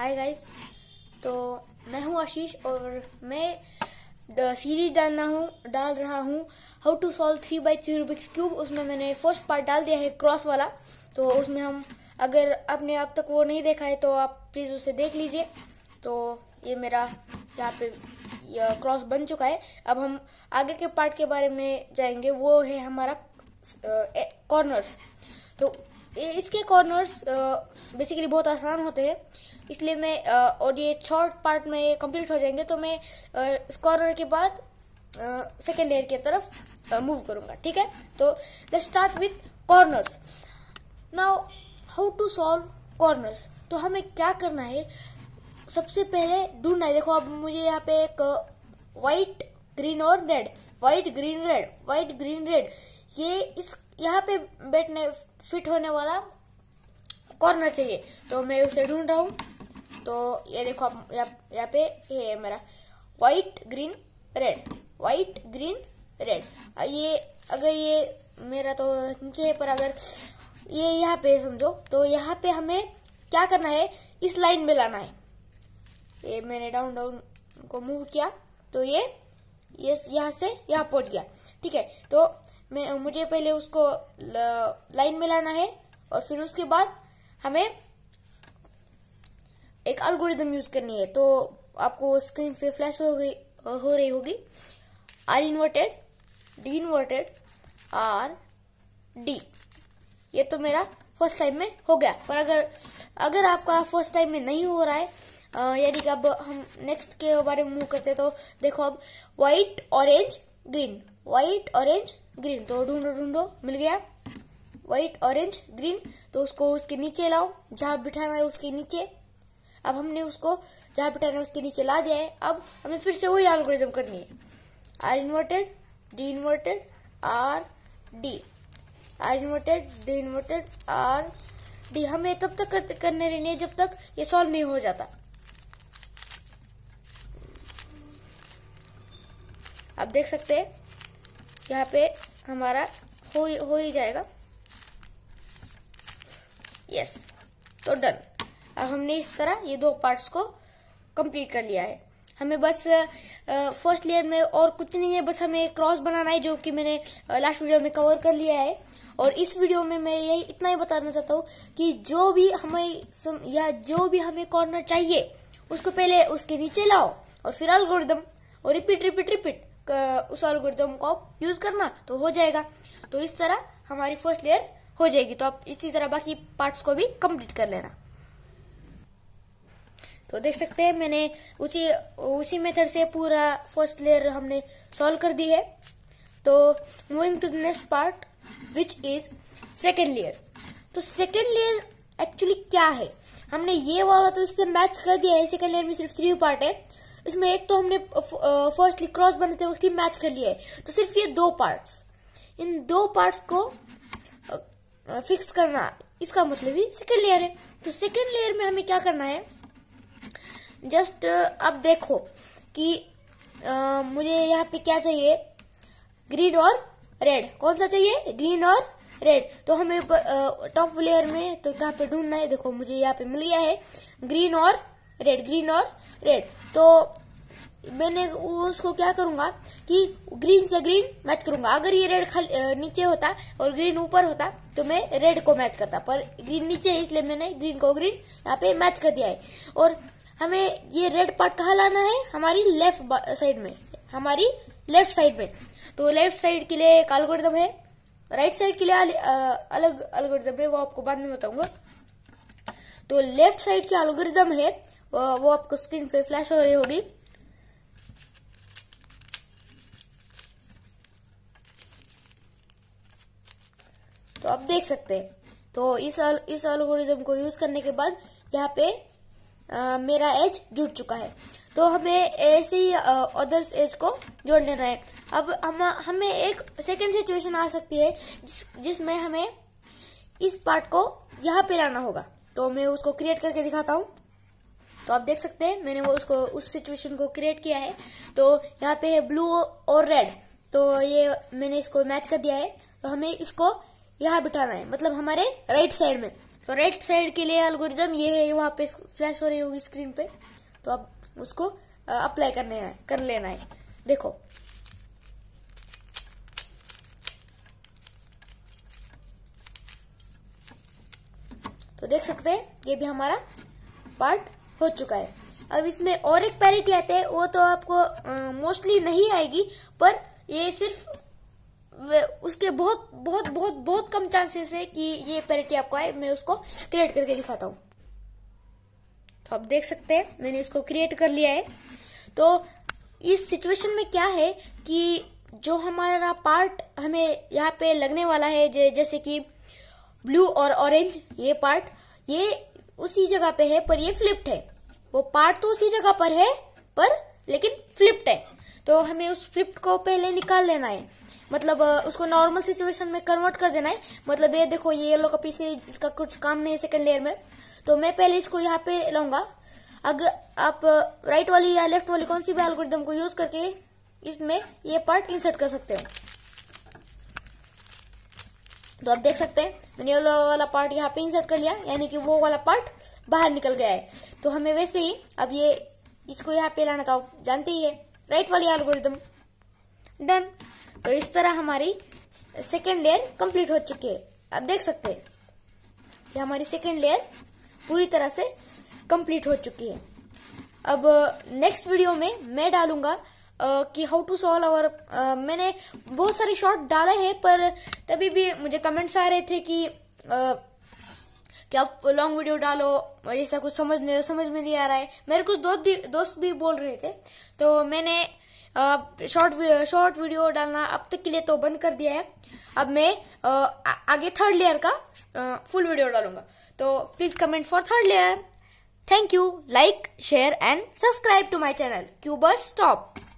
hi guys तो मैं हूँ आशीष और मैं सीरीज डालना हूँ डाल रहा हूँ how to solve three by three Rubik's cube उसमें मैंने फर्स्ट पार्ट डाल दिया है क्रॉस वाला तो उसमें हम अगर आपने अब तक वो नहीं देखा है तो आप प्लीज़ उसे देख लीजिए तो ये मेरा यहाँ पे क्रॉस बन चुका है अब हम आगे के पार्ट के बारे में जाएंगे वो है हमारा कॉर्नर्स तो इसके कॉर्नर्स बेसिकली बहुत आसान होते हैं इसलिए मैं और ये शॉर्ट पार्ट में कंप्लीट हो जाएंगे तो मैं स्कॉर के बाद सेकेंड लेयर की तरफ मूव करूँगा ठीक है तो let's start with corners now how to solve corners तो हमें क्या करना है सबसे पहले ढूंढना है देखो अब मुझे यहाँ पे एक वाइट ग्रीन और red white green red white green red ये इस यहाँ पे बैठने फिट होने वाला कॉर्नर चाहिए तो मैं उसे ढूंढ रहा हूँ तो ये देखो आप यहाँ पे ये है मेरा white green red white green red ये अगर ये मेरा तो नीचे है पर अगर ये यहाँ पे समझो तो यहाँ पे हमें क्या करना है इस लाइन में लाना है ये मैंने डाउन डाउन को मूव किया तो ये ये यहाँ से यहाँ पहुंच गया ठीक है तो मैं मुझे पहले उसको लाइन में लाना है और फिर उसके बाद हमें एक अलगोरिदम यूज करनी है तो आपको स्क्रीन पे फ्लैश हो गई हो रही होगी R inverted D inverted R D ये तो मेरा फर्स्ट टाइम में हो गया पर अगर अगर आपका फर्स्ट टाइम में नहीं हो रहा है यानी कि अब हम नेक्स्ट के बारे में मूव करते हैं तो देखो अब white orange green white orange green तो ढूंढो ढूंढो मिल गया वाइट ऑरेंज ग्रीन तो उसको उसके नीचे लाओ जहां बिठाना है उसके नीचे अब हमने उसको जहाँ बिठाना है उसके नीचे ला दिया है अब हमें फिर से वही एल्गोरिज्म करनी है R inverted D inverted R D R inverted D inverted R D हमें तब तक करने रहनी है जब तक ये सॉल्व नहीं हो जाता आप देख सकते हैं यहाँ पे हमारा हो हो ही जाएगा यस तो डन अब हमने इस तरह ये दो पार्ट्स को कंप्लीट कर लिया है हमें बस फर्स्ट लेयर में और कुछ नहीं है बस हमें क्रॉस बनाना है जो कि मैंने लास्ट वीडियो में कवर कर लिया है और इस वीडियो में मैं यही इतना ही बताना चाहता हूँ कि जो भी हमें सम, या जो भी हमें कॉर्नर चाहिए उसको पहले उसके नीचे लाओ और फिर अलगोरिदम और रिपीट रिपीट रिपीट उस अलगोरिदम को यूज करना तो हो जाएगा तो इस तरह हमारी फर्स्ट लेयर हो जाएगी तो आप इसी तरह बाकी पार्ट्स को भी कंप्लीट कर लेना तो देख सकते हैं मैंने उसी उसी मेथड से पूरा फर्स्ट लेयर हमने सॉल्व कर दी है तो moving to the next part which is second layer तो सेकेंड लेयर एक्चुअली क्या है हमने ये वाला तो इससे मैच कर दिया है सेकेंड लेयर में सिर्फ थ्री पार्ट है इसमें एक तो हमने फर्स्टली क्रॉस बनाते वक्त ही मैच कर लिया है तो सिर्फ ये दो पार्ट्स इन दो पार्ट्स को फिक्स करना इसका मतलब ही सेकेंड लेयर है तो सेकेंड लेयर में हमें क्या करना है जस्ट अब देखो कि आ, मुझे यहाँ पे क्या चाहिए ग्रीन और रेड कौन सा चाहिए ग्रीन और रेड तो हमें टॉप लेयर में तो यहाँ पे ढूंढना है देखो मुझे यहाँ पे मिल गया है ग्रीन और रेड ग्रीन और रेड तो मैंने उसको क्या करूंगा कि ग्रीन से ग्रीन मैच करूंगा अगर ये रेड नीचे होता और ग्रीन ऊपर होता तो मैं रेड को मैच करता पर ग्रीन नीचे है इसलिए मैंने ग्रीन को ग्रीन यहाँ पे मैच कर दिया है और हमें ये रेड पार्ट कहाँ लाना है हमारी लेफ्ट साइड में हमारी लेफ्ट साइड में तो लेफ्ट साइड के लिए एक अलगोरिदम है राइट साइड के लिए अलग अलगोरिदम है वो आपको बाद में बताऊंगा तो लेफ्ट साइड की अलगोरिदम है वो आपको स्क्रीन पे फ्लैश हो रही होगी आप देख सकते हैं तो इस इस को यूज करने के बाद यहाँ पे आ, मेरा एज जुड़ चुका है तो हमें ऐसे ही अदर्स एज को जोड़ लेना है अब हम हमें एक सेकेंड सिचुएशन आ सकती है जिस जिसमें हमें इस पार्ट को यहाँ पे लाना होगा तो मैं उसको क्रिएट करके दिखाता हूँ तो आप देख सकते हैं मैंने वो उसको उस सिचुएशन को क्रिएट किया है तो यहाँ पे है ब्लू और रेड तो ये मैंने इसको मैच कर दिया है तो हमें इसको यहाँ बिठाना है मतलब हमारे राइट साइड में तो राइट साइड के लिए अलगोरिदम ये है वहाँ पे फ्लैश हो रही होगी स्क्रीन पे तो अब उसको अप्लाई करने है कर लेना है देखो तो देख सकते हैं ये भी हमारा पार्ट हो चुका है अब इसमें और एक पैरिटी आते हैं वो तो आपको मोस्टली नहीं आएगी पर ये सिर्फ उसके बहुत बहुत बहुत बहुत कम चांसेस है कि ये पैरिटी आपको आए मैं उसको क्रिएट करके दिखाता हूँ तो आप देख सकते हैं मैंने इसको क्रिएट कर लिया है तो इस सिचुएशन में क्या है कि जो हमारा पार्ट हमें यहाँ पे लगने वाला है जैसे कि ब्लू और ऑरेंज ये पार्ट ये उसी जगह पे है पर ये फ्लिप्ड है वो पार्ट तो उसी जगह पर है पर लेकिन फ्लिप्ट है तो हमें उस फ्लिप्ट को पहले निकाल लेना है मतलब उसको नॉर्मल सिचुएशन में कन्वर्ट कर देना है मतलब ये देखो ये येलो का पीस है इसका कुछ काम नहीं है सेकंड लेयर में तो मैं पहले इसको यहाँ पे लाऊंगा अगर आप राइट वाली या लेफ्ट वाली कौन सी भी एल्गोरिदम को यूज करके इसमें ये पार्ट इंसर्ट कर सकते हो तो आप देख सकते हैं मैंने येलो वाला पार्ट यहाँ पे इंसर्ट कर लिया यानी कि वो वाला पार्ट बाहर निकल गया है तो हमें वैसे ही अब ये इसको यहाँ पे लाना तो आप जानते ही है राइट वाली एल्गोरिदम डन तो इस तरह हमारी सेकेंड लेयर कंप्लीट हो चुकी है आप देख सकते हैं कि हमारी सेकेंड लेयर पूरी तरह से कंप्लीट हो चुकी है अब नेक्स्ट uh, वीडियो में मैं डालूंगा uh, कि हाउ टू सॉल्व आवर मैंने बहुत सारे शॉर्ट डाले हैं पर तभी भी मुझे कमेंट्स आ रहे थे कि uh, कि आप लॉन्ग वीडियो डालो ऐसा कुछ समझ नहीं समझ में नहीं आ रहा है मेरे कुछ दोस्त भी दोस्त भी बोल रहे थे तो मैंने शॉर्ट शॉर्ट वीडियो डालना अब तक के लिए तो बंद कर दिया है अब मैं आ, आगे थर्ड लेयर का आ, फुल वीडियो डालूंगा तो please comment for third layer thank you like share and subscribe to my channel cuber stop